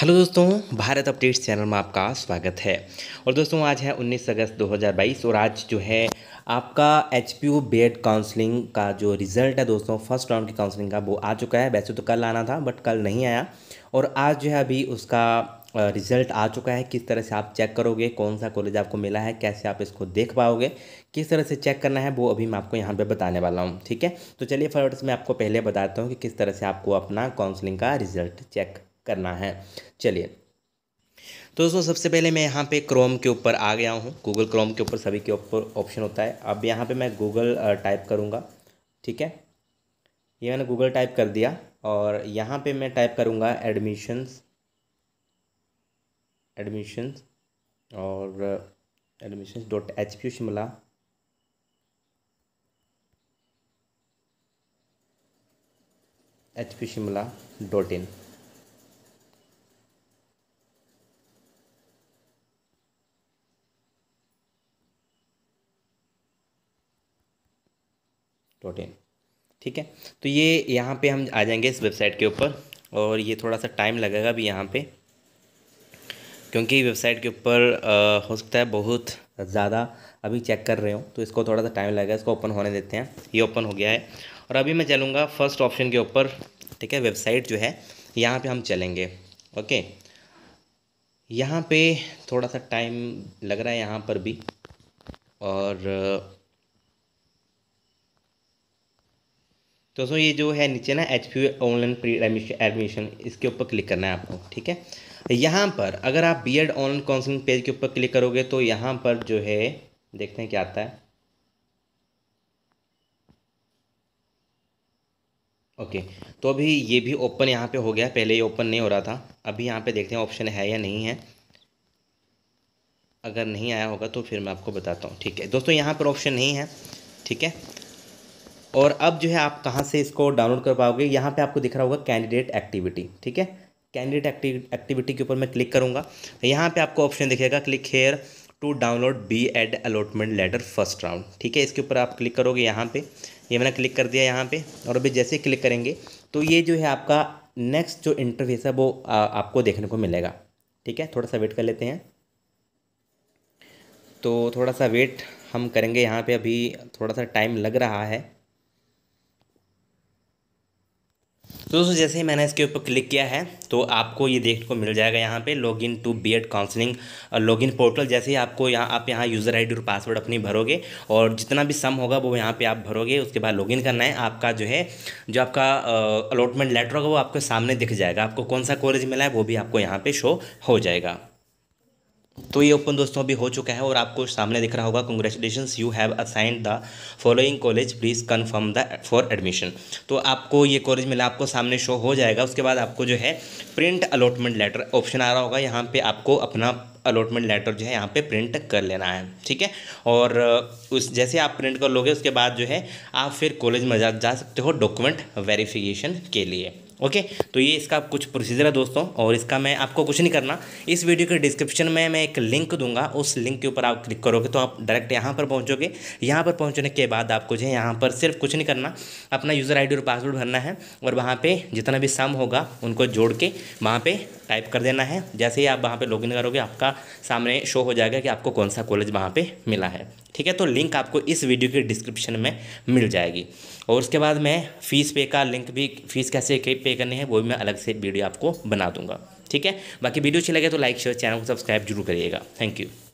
hello दोस्तों Bharat updates channel में आपका स्वागत है और दोस्तों आज है 19 अगस्त 2022 और आज जो है आपका H P U B Ed counselling का जो रिज़ल्ट है दोस्तों फर्स्ट राउंड की काउंसलिंग का वो आ चुका है वैसे तो कल आना था बट कल नहीं आया और आज जो है अभी उसका रिज़ल्ट आ चुका है किस तरह से आप चेक करोगे कौन सा कॉलेज आपको मिला है कैसे आप इसको देख पाओगे किस तरह से चेक करना है वो अभी मैं आपको यहाँ पे बताने वाला हूँ ठीक है तो चलिए फटाफट मैं आपको पहले बताता हूँ कि किस तरह से आपको अपना काउंसलिंग का रिज़ल्ट चेक करना है चलिए तो दोस्तों सबसे पहले मैं यहाँ पे क्रोम के ऊपर आ गया हूँ गूगल क्रोम के ऊपर सभी के ऊपर ऑप्शन होता है अब यहाँ पे मैं गूगल टाइप करूँगा ठीक है ये मैंने गूगल टाइप कर दिया और यहाँ पे मैं टाइप करूँगा एडमिशन्स एडमिशन्स और admissions dot H P Shimla H P Shimla dot in dot in ठीक है तो ये यहाँ पे हम आ जाएंगे इस वेबसाइट के ऊपर और ये थोड़ा सा टाइम लगेगा भी यहाँ पे क्योंकि वेबसाइट के ऊपर हो सकता है बहुत ज़्यादा अभी चेक कर रहे हो तो इसको थोड़ा सा टाइम लगेगा इसको ओपन होने देते हैं ये ओपन हो गया है और अभी मैं चलूँगा फर्स्ट ऑप्शन के ऊपर ठीक है वेबसाइट जो है यहाँ पर हम चलेंगे ओके यहाँ पे थोड़ा सा टाइम लग रहा है यहाँ पर भी और तो दोस्तों ये जो है नीचे ना H P online pre admission इसके ऊपर क्लिक करना है आपको ठीक है यहाँ पर अगर आप B Ed online counselling page के ऊपर क्लिक करोगे तो यहाँ पर जो है देखते हैं क्या आता है ओके तो अभी ये भी ओपन यहाँ पे हो गया पहले ये ओपन नहीं हो रहा था अभी यहाँ पे देखते हैं ऑप्शन है या नहीं है अगर नहीं आया होगा तो फिर मैं आपको बताता हूँ ठीक है दोस्तों यहाँ पर ऑप्शन नहीं है ठीक है और अब जो है आप कहाँ से इसको डाउनलोड कर पाओगे यहाँ पे आपको दिख रहा होगा कैंडिडेट एक्टिविटी ठीक है कैंडिडेट एक्टिविटी के ऊपर मैं क्लिक करूँगा यहाँ पे आपको ऑप्शन दिखेगा click here to download B Ed allotment letter first round ठीक है इसके ऊपर आप क्लिक करोगे यहाँ पे ये मैंने क्लिक कर दिया यहाँ पे और अभी जैसे ही क्लिक करेंगे तो ये जो है आपका नेक्स्ट जो इंटरव्यूस है वो आ, आपको देखने को मिलेगा ठीक है थोड़ा सा वेट कर लेते हैं तो थोड़ा सा वेट हम करेंगे यहाँ पे अभी थोड़ा सा टाइम लग रहा है तो दोस्तों जैसे ही मैंने इसके ऊपर क्लिक किया है तो आपको ये देखने को मिल जाएगा यहाँ पे log in to B Ed counselling log in portal जैसे ही आपको यहाँ आप यहाँ यूज़र आईडी और पासवर्ड अपनी भरोगे और जितना भी सम होगा वो यहाँ पे आप भरोगे उसके बाद लॉगिन करना है आपका जो है जो आपका अलॉटमेंट लेटर होगा वो आपके सामने दिख जाएगा आपको कौन सा कॉलेज मिला है वो भी आपको यहाँ पर शो हो जाएगा तो ये ओपन दोस्तों अभी हो चुका है और आपको सामने दिख रहा होगा congratulation you have assigned the following college please confirm the for admission तो आपको ये कॉलेज मिला आपको सामने शो हो जाएगा उसके बाद आपको जो है प्रिंट अलॉटमेंट लेटर ऑप्शन आ रहा होगा यहाँ पे आपको अपना अलॉटमेंट लेटर जो है यहाँ पे प्रिंट कर लेना है ठीक है और उस जैसे आप प्रिंट कर लोगे उसके बाद जो है आप फिर कॉलेज में जा, जा सकते हो डॉक्यूमेंट वेरिफिकेशन के लिए ओके तो ये इसका कुछ प्रोसीजर है दोस्तों और इसका मैं आपको कुछ नहीं करना इस वीडियो के डिस्क्रिप्शन में मैं एक लिंक दूंगा उस लिंक के ऊपर आप क्लिक करोगे तो आप डायरेक्ट यहाँ पर पहुँचोगे यहाँ पर पहुँचने के बाद आपको जो है यहाँ पर सिर्फ कुछ नहीं करना अपना यूज़र आई और पासवर्ड भरना है और वहाँ पर जितना भी सम होगा उनको जोड़ के वहाँ पर टाइप कर देना है जैसे ही आप वहाँ पर लॉग करोगे आपका सामने शो हो जाएगा कि आपको कौन सा कॉलेज वहाँ पर मिला है ठीक है तो लिंक आपको इस वीडियो के डिस्क्रिप्शन में मिल जाएगी और उसके बाद मैं फ़ीस पे का लिंक भी फ़ीस कैसे पे पे करने हैं वो भी मैं अलग से वीडियो आपको बना दूंगा ठीक है बाकी वीडियो अच्छी लगे तो लाइक शेयर चैनल को सब्सक्राइब जरूर करिएगा थैंक यू